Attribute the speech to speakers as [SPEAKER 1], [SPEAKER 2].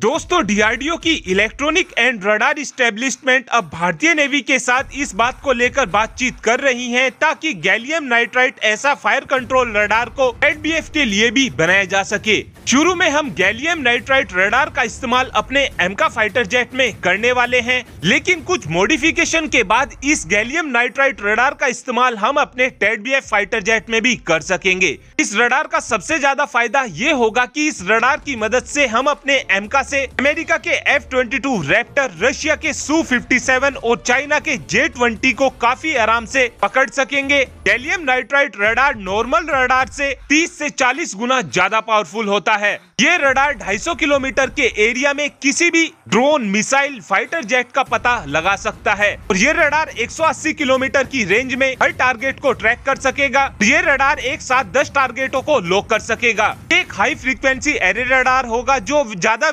[SPEAKER 1] दोस्तों डीआरडीओ की electronic and radar establishment अब भारतीय नेवी के साथ इस बात को लेकर बातचीत कर रही है ताकि गैलियम नाइट्राइट ऐसा फायर कंट्रोल रडार को एडबीएफ के लिए भी बनाया जा सके शुरू में हम गैलियम नाइट्राइट रडार का इस्तेमाल अपने एमका फाइटर जेट में करने वाले हैं लेकिन कुछ मॉडिफिकेशन के बाद इस गैलियम नाइट्राइट रडार का इस्तेमाल हम अपने एफ फाइटर जेट में भी कर सकेंगे इस रडार का सबसे ज्यादा फायदा ये होगा की इस रडार की मदद ऐसी हम अपने एमका अमेरिका से अमेरिका के F twenty two Raptor Russia के सू फिफ्टी सेवन और चाइना के जे ट्वेंटी को काफी आराम से पकड़ सकेंगे डेलियम नाइट्राइट रडार नॉर्मल रडार से 30 से 40 गुना ज्यादा पावरफुल होता है ये रडार 250 किलोमीटर के एरिया में किसी भी ड्रोन मिसाइल फाइटर जेट का पता लगा सकता है और ये रडार 180 किलोमीटर की रेंज में हर टारगेट को ट्रैक कर सकेगा ये रडार एक साथ दस टारगेटों को लॉक कर सकेगा एक हाई फ्रीक्वेंसी एरे रडार होगा जो ज्यादा